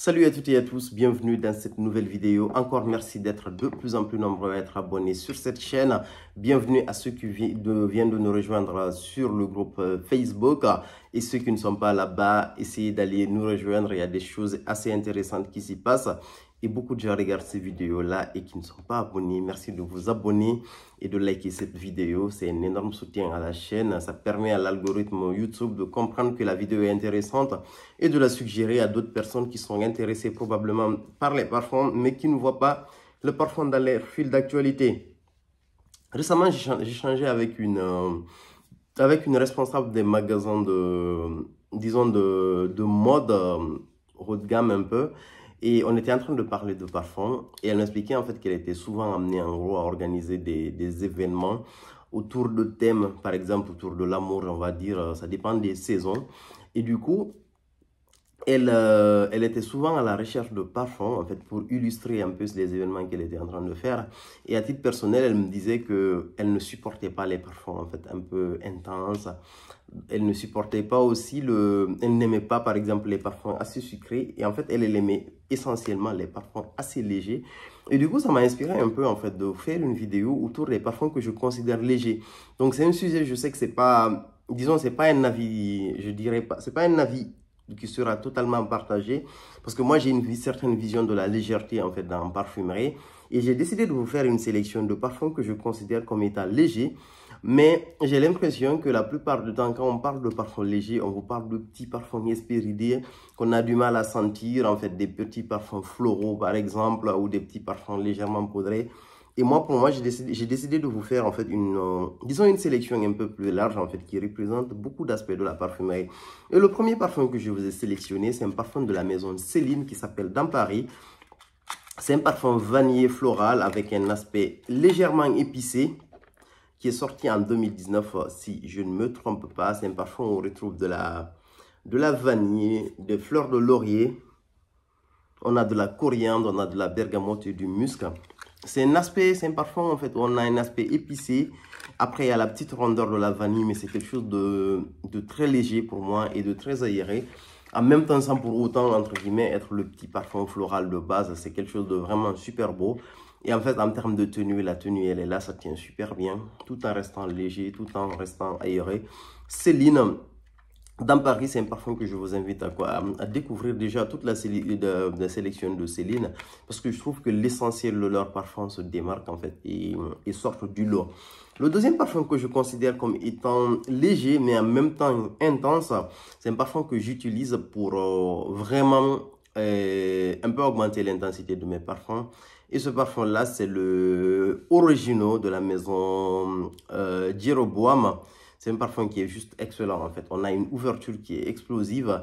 Salut à toutes et à tous, bienvenue dans cette nouvelle vidéo. Encore merci d'être de plus en plus nombreux à être abonnés sur cette chaîne. Bienvenue à ceux qui viennent de nous rejoindre sur le groupe euh, Facebook et ceux qui ne sont pas là-bas, essayez d'aller nous rejoindre. Il y a des choses assez intéressantes qui s'y passent et beaucoup de gens regardent ces vidéos-là et qui ne sont pas abonnés. Merci de vous abonner et de liker cette vidéo. C'est un énorme soutien à la chaîne. Ça permet à l'algorithme YouTube de comprendre que la vidéo est intéressante et de la suggérer à d'autres personnes qui sont intéressées probablement par les parfums, mais qui ne voient pas le parfum dans les fils d'actualité. Récemment, j'ai changé avec une, euh, avec une responsable des magasins de, disons, de, de mode euh, haut de gamme un peu. Et on était en train de parler de parfum et elle m'expliquait en fait qu'elle était souvent amenée en gros à organiser des, des événements autour de thèmes, par exemple autour de l'amour, on va dire, euh, ça dépend des saisons. Et du coup, elle, euh, elle était souvent à la recherche de parfums, en fait, pour illustrer un peu les événements qu'elle était en train de faire. Et à titre personnel, elle me disait qu'elle ne supportait pas les parfums, en fait, un peu intenses. Elle ne supportait pas aussi le... Elle n'aimait pas, par exemple, les parfums assez sucrés. Et en fait, elle, elle aimait essentiellement les parfums assez légers. Et du coup, ça m'a inspiré un peu, en fait, de faire une vidéo autour des parfums que je considère légers. Donc, c'est un sujet, je sais que c'est pas... Disons, c'est pas un avis, je dirais pas, c'est pas un avis qui sera totalement partagé parce que moi j'ai une certaine vision de la légèreté en fait dans la parfumerie et j'ai décidé de vous faire une sélection de parfums que je considère comme étant légers mais j'ai l'impression que la plupart du temps quand on parle de parfums légers on vous parle de petits parfums espéridés qu'on a du mal à sentir en fait des petits parfums floraux par exemple ou des petits parfums légèrement poudrés et moi, pour moi, j'ai décidé, décidé, de vous faire en fait une, euh, disons une sélection un peu plus large en fait qui représente beaucoup d'aspects de la parfumerie. Et le premier parfum que je vous ai sélectionné, c'est un parfum de la maison Céline qui s'appelle Dans Paris. C'est un parfum vanillé floral avec un aspect légèrement épicé qui est sorti en 2019 euh, si je ne me trompe pas. C'est un parfum où on retrouve de la, de la vanille, des fleurs de laurier. On a de la coriandre, on a de la bergamote et du musc. C'est un aspect, c'est un parfum en fait, on a un aspect épicé. Après, il y a la petite rondeur de la vanille, mais c'est quelque chose de, très léger pour moi et de très aéré. En même temps, sans pour autant, entre guillemets, être le petit parfum floral de base, c'est quelque chose de vraiment super beau. Et en fait, en termes de tenue, la tenue, elle est là, ça tient super bien, tout en restant léger, tout en restant aéré. Céline, dans Paris, c'est un parfum que je vous invite à, découvrir déjà toute la, de, sélection de Céline parce que je trouve que l'essentiel de leur parfum se démarque en fait et, sort sortent du lot. Le deuxième parfum que je considère comme étant léger mais en même temps intense, c'est un parfum que j'utilise pour euh, vraiment euh, un peu augmenter l'intensité de mes parfums. Et ce parfum-là, c'est le original de la maison euh, Giroboam c'est un parfum qui est juste excellent en fait. On a une ouverture qui est explosive.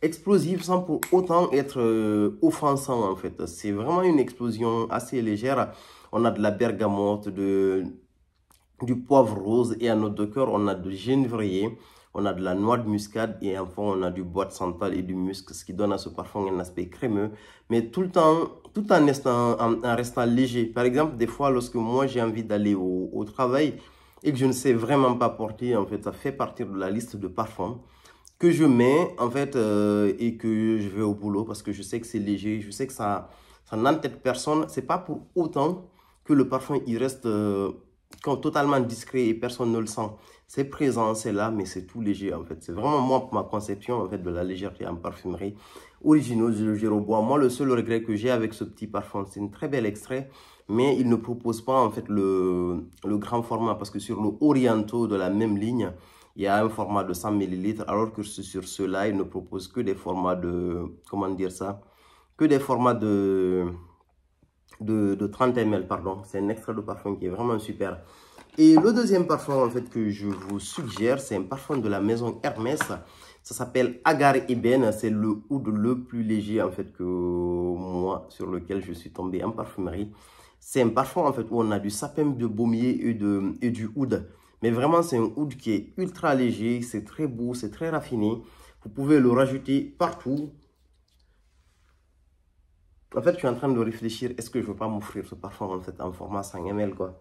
Explosive sans pour autant être euh, offensant en fait. C'est vraiment une explosion assez légère. On a de la bergamote, de, du poivre rose et à notre de cœur on a de genévrier. On a de la noix de muscade et enfin on a du bois de santal et du musc, ce qui donne à ce parfum un aspect crémeux, mais tout le temps, tout en restant, en restant léger. Par exemple, des fois, lorsque moi j'ai envie d'aller au, au travail, et que je ne sais vraiment pas porter. En fait, ça fait partie de la liste de parfums que je mets en fait euh, et que je vais au boulot parce que je sais que c'est léger, je sais que ça, ça n'entête personne. C'est pas pour autant que le parfum il reste euh, totalement discret et personne ne le sent. C'est présent, c'est là, mais c'est tout léger en fait. C'est vraiment moi ma conception en fait de la légèreté en parfumerie. Originaux, je le bois. Moi, le seul regret que j'ai avec ce petit parfum, c'est un très bel extrait mais il ne propose pas en fait le, grand format parce que sur le Oriento de la même ligne, il y a un format de 100 ml alors que sur ceux-là, il ne propose que des formats de comment dire ça, que des formats de 30 ml pardon. C'est un extrait de parfum qui est vraiment super. Et le deuxième parfum en fait que je vous suggère, c'est un parfum de la maison Hermès. Ça s'appelle Agar Eben, c'est le oud le plus léger en fait que moi sur lequel je suis tombé en parfumerie. C'est un parfum en fait où on a du sapin de baumier et, de, du oud. Mais vraiment, c'est un oud qui est ultra léger, c'est très beau, c'est très raffiné. Vous pouvez le rajouter partout. En fait, je suis en train de réfléchir, est-ce que je ne veux pas m'offrir ce parfum en fait en format 5 ml quoi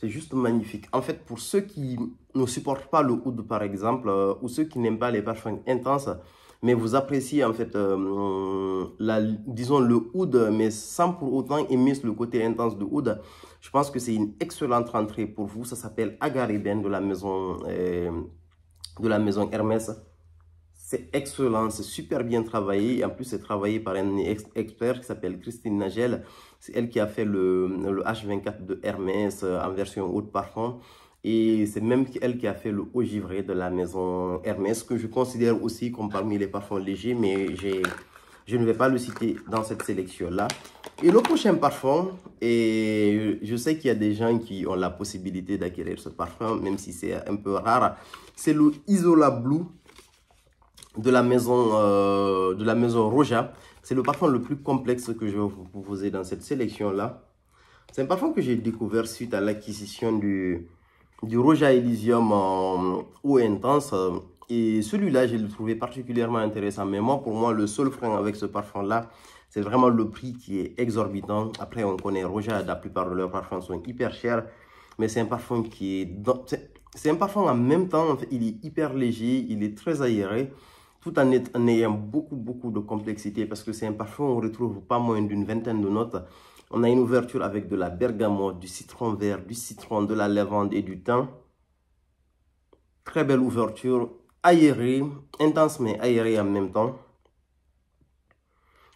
c'est juste magnifique. En fait, pour ceux qui ne supportent pas le oud, par exemple, euh, ou ceux qui n'aiment pas les parfums intenses, mais vous appréciez en fait, euh, disons, le oud, mais sans pour autant aimer le côté intense de oud. Je pense que c'est une excellente rentrée pour vous. Ça s'appelle agariben de la maison, euh, de la maison Hermès. C'est excellent, c'est super bien travaillé. En plus, c'est travaillé par un expert qui s'appelle Christine Nagel. C'est elle qui a fait le, H24 de Hermès euh, en version par parfum. Et c'est même elle qui a fait le haut de la maison Hermès, que je considère aussi comme parmi les parfums légers, mais je ne vais pas le citer dans cette sélection-là. Et le prochain parfum, et je sais qu'il y a des gens qui ont la possibilité d'acquérir ce parfum, même si c'est un peu rare, c'est le Isola Blue de la maison, euh, de la maison Roja. C'est le parfum le plus complexe que je vais vous proposer dans cette sélection-là. C'est un parfum que j'ai découvert suite à l'acquisition du, du Roja Elysium euh, ou intense. Et celui-là, je le trouvais particulièrement intéressant. Mais moi, pour moi, le seul frein avec ce parfum-là, c'est vraiment le prix qui est exorbitant. Après, on connaît Roja, la plupart de leurs parfums sont hyper chers. Mais c'est un parfum qui est... C'est un parfum en même temps, il est hyper léger, il est très aéré, tout en, en ayant beaucoup, beaucoup de complexité. Parce que c'est un parfum, on retrouve pas moins d'une vingtaine de notes. On a une ouverture avec de la bergamote, du citron vert, du citron, de la lavande et du thym. Très belle ouverture, aérée, intense mais aérée en même temps.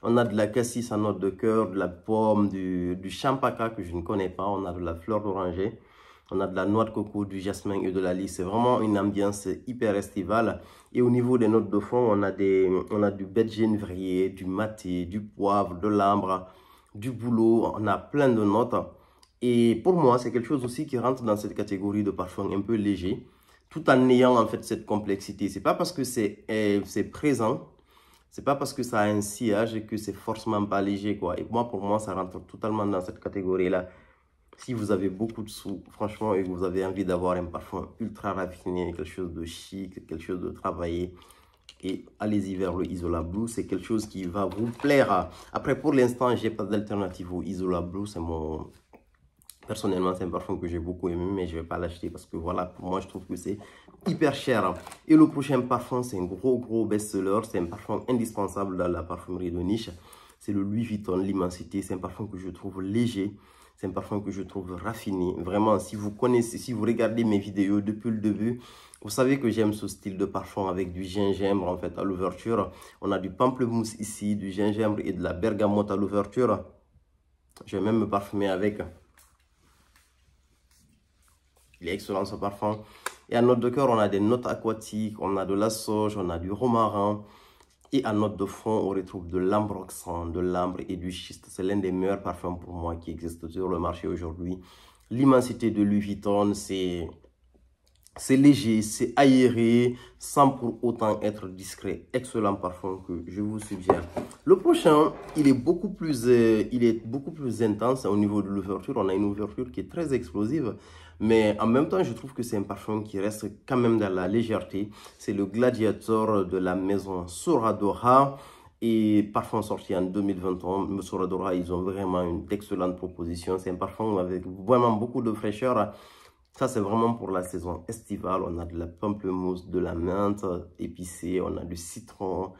On a de la cassis à note de cœur, de la pomme, du, du champaka que je ne connais pas. On a de la fleur d'oranger. On a de la noix de coco, du jasmin et de la lys. C'est vraiment une ambiance hyper estivale. Et au niveau des notes de fond, on a, des, on a du bête du maté, du poivre, de l'ambre du boulot, on a plein de notes. Et pour moi, c'est quelque chose aussi qui rentre dans cette catégorie de parfum un peu léger, tout en ayant en fait cette complexité. C'est pas parce que c'est eh, c'est présent, c'est pas parce que ça a un sillage que c'est forcément pas léger quoi. Et moi, pour moi, ça rentre totalement dans cette catégorie là. Si vous avez beaucoup de sous, franchement, et que vous avez envie d'avoir un parfum ultra raffiné, quelque chose de chic, quelque chose de travaillé, et allez-y vers le Isola Blue. C'est quelque chose qui va vous plaire. Après, pour l'instant, j'ai pas d'alternative au Isola Blue. C'est mon... Personnellement, c'est un parfum que j'ai beaucoup aimé, mais je vais pas l'acheter parce que voilà, moi, je trouve que c'est hyper cher. Et le prochain parfum, c'est un gros, gros best-seller. C'est un parfum indispensable dans la parfumerie de niche c'est le Louis Vuitton, l'immensité. C'est un parfum que je trouve léger. C'est un parfum que je trouve raffiné. Vraiment, si vous connaissez, si vous regardez mes vidéos depuis le début, vous savez que j'aime ce style de parfum avec du gingembre en fait à l'ouverture. On a du pamplemousse ici, du gingembre et de la bergamote à l'ouverture. Je vais même me parfumer avec. Il est excellent ce parfum. Et à notre de cœur, on a des notes aquatiques, on a de la sauge, on a du romarin. Et en note de fond, on retrouve de l'ambroxan, de l'ambre et du schiste. C'est l'un des meilleurs parfums pour moi qui existe sur le marché aujourd'hui. L'immensité de Louis Vuitton, c'est... C'est léger, c'est aéré, sans pour autant être discret. Excellent parfum que je vous suggère. Le prochain, il est beaucoup plus, euh, il est beaucoup plus intense au niveau de l'ouverture. On a une ouverture qui est très explosive. Mais en même temps, je trouve que c'est un parfum qui reste quand même dans la légèreté. C'est le Gladiator de la maison Soradora. Et parfum sorti en 2021, Soradora, ils ont vraiment une excellente proposition. C'est un parfum avec vraiment beaucoup de fraîcheur. Ça, c'est vraiment pour la saison estivale. On a de la pamplemousse, de la menthe épicée, on a du citron,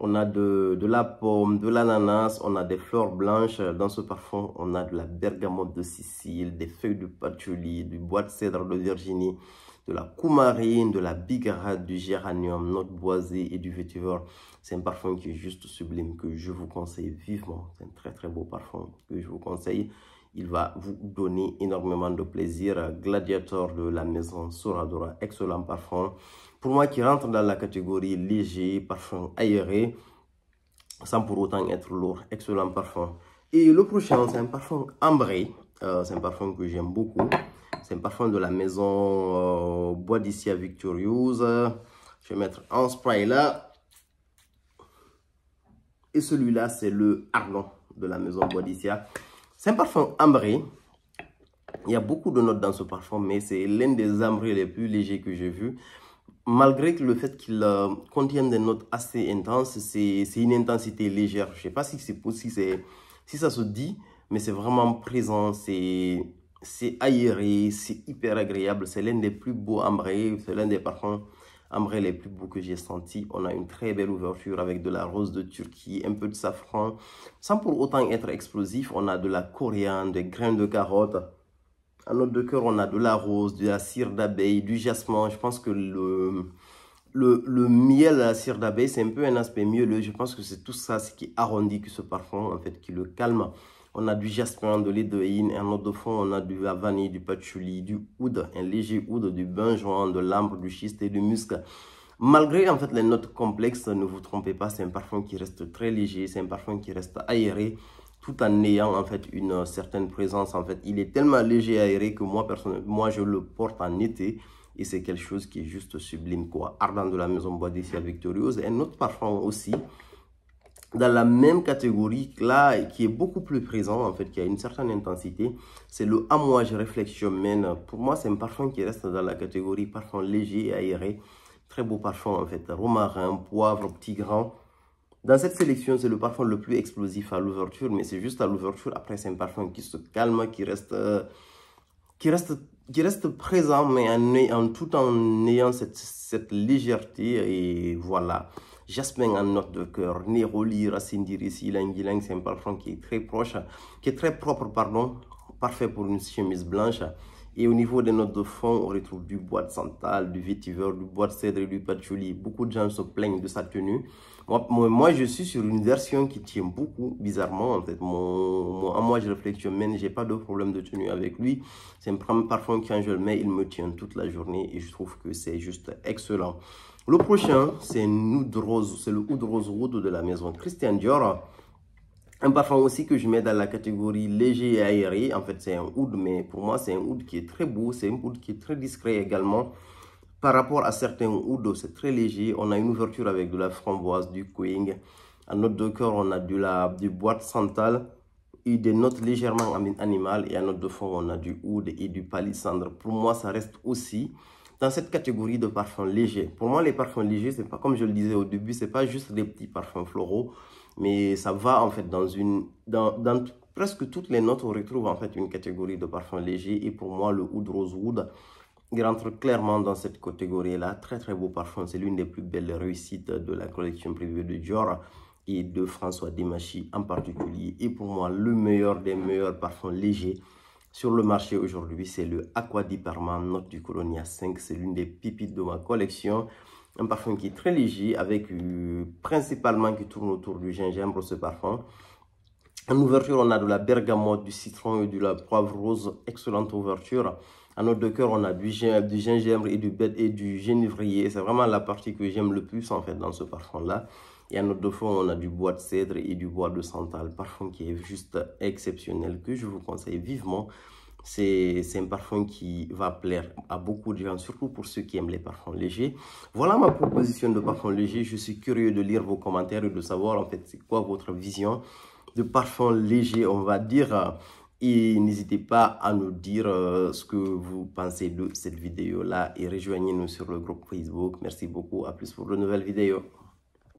on a de, de la pomme, de l'ananas, on a des fleurs blanches. Dans ce parfum, on a de la bergamote de Sicile, des feuilles de patchouli, du bois de cèdre de Virginie, de la coumarine, de la bigarade, du géranium, notre boisé et du vétiver. C'est un parfum qui est juste sublime, que je vous conseille vivement. C'est un très très beau parfum que je vous conseille. Il va vous donner énormément de plaisir. Gladiator de la maison Soradora, excellent parfum pour moi qui rentre dans la catégorie léger, parfum aéré, sans pour autant être lourd, excellent parfum. Et le prochain, c'est un parfum ambré, euh, c'est un parfum que j'aime beaucoup. C'est un parfum de la maison euh, Je vais mettre un spray là. Et celui-là, c'est le Arlon de la maison Boadicia. C'est un parfum ambré. Il y a beaucoup de notes dans ce parfum, mais c'est l'un des ambrés les plus légers que j'ai vu malgré le fait qu'il euh, contienne des notes assez intenses, c'est une intensité légère. Je ne sais pas si c'est si, si ça se dit, mais c'est vraiment présent, c'est aéré, c'est hyper agréable. C'est l'un des plus beaux ambrés, c'est l'un des parfums ambrés les plus beaux que j'ai senti. On a une très belle ouverture avec de la rose de Turquie, un peu de safran, sans pour autant être explosif. On a de la coriandre, des graines de carotte en notre de cœur, on a de la rose, de la cire d'abeille, du jasmin. Je pense que le, le, le miel à la cire d'abeille, c'est un peu un aspect mielleux. Je pense que c'est tout ça ce qui arrondit ce parfum, en fait, qui le calme. On a du jasmin, de l'hydroïne, en notre de fond, on a de la vanille, du patchouli, du oud, un léger oud, du benjoin, de l'ambre, du schiste et du musc. Malgré en fait les notes complexes, ne vous trompez pas, c'est un parfum qui reste très léger, c'est un parfum qui reste aéré tout en ayant en fait une euh, certaine présence en fait il est tellement léger et aéré que moi personnellement moi je le porte en été et c'est quelque chose qui est juste sublime quoi ardent de la maison bois d'ici à victorieuse un autre parfum aussi dans la même catégorie là qui est beaucoup plus présent en fait qui a une certaine intensité c'est le amouage réflexion men pour moi c'est un parfum qui reste dans la catégorie parfum léger et aéré très beau parfum en fait romarin poivre petit grand dans cette sélection, c'est le parfum le plus explosif à l'ouverture, mais c'est juste à l'ouverture. Après, c'est un parfum qui se calme, qui reste, euh, qui reste, qui reste présent, mais en, tout en ayant cette, légèreté. Et voilà. Jasmin en note de cœur, Néroli, Racine d'Irissi, Ylang, c'est un parfum qui est très proche, qui est très propre, pardon, parfait pour une chemise blanche. Et au niveau des notes de fond, on retrouve du bois de santal, du vétiver, du bois de cèdre, du patchouli. Beaucoup de gens se plaignent de sa tenue. Moi, moi, je suis sur une version qui tient beaucoup, bizarrement en fait. moi, moi, je réflexionne, j'ai pas de problème de tenue avec lui. C'est un parfum quand je le mets, il me tient toute la journée et je trouve que c'est juste excellent. Le prochain, c'est rose. C'est le Oud wood de la maison Christian Dior. Un parfum aussi que je mets dans la catégorie léger et aéré. En fait, c'est un oud, mais pour moi, c'est un oud qui est très beau. C'est un oud qui est très discret également. Par rapport à certains ouds, c'est très léger. On a une ouverture avec de la framboise, du quing. à note de cœur, on a la, du bois de santal et des notes légèrement animales. Et à note de fond, on a du oud et du palissandre. Pour moi, ça reste aussi dans cette catégorie de parfums légers. Pour moi, les parfums légers, c'est pas comme je le disais au début, c'est pas juste des petits parfums floraux, mais ça va en fait dans une dans, dans presque toutes les notes on retrouve en fait une catégorie de parfums légers et pour moi le oud rosewood il rentre clairement dans cette catégorie là. Très très beau parfum, c'est l'une des plus belles réussites de la collection privée de Dior et de François Dimachi en particulier. Et pour moi, le meilleur des meilleurs parfums légers sur le marché aujourd'hui, c'est le Aqua Di Note du Colonia 5. C'est l'une des pipites de ma collection. Un parfum qui est très léger, avec euh, principalement qui tourne autour du gingembre, ce parfum. En ouverture, on a de la bergamote, du citron et de la poivre rose. Excellente ouverture. En note de cœur, on a du, du gingembre et du, genévrier. C'est vraiment la partie que j'aime le plus en fait dans ce parfum-là. Et à notre défaut, on a du bois de cèdre et du bois de santal. Parfum qui est juste exceptionnel, que je vous conseille vivement. C'est un parfum qui va plaire à beaucoup de gens, surtout pour ceux qui aiment les parfums légers. Voilà ma proposition de parfum léger. Je suis curieux de lire vos commentaires et de savoir en fait c'est quoi votre vision de parfum léger, on va dire. Et n'hésitez pas à nous dire euh, ce que vous pensez de cette vidéo-là et rejoignez-nous sur le groupe Facebook. Merci beaucoup, à plus pour de nouvelles vidéos.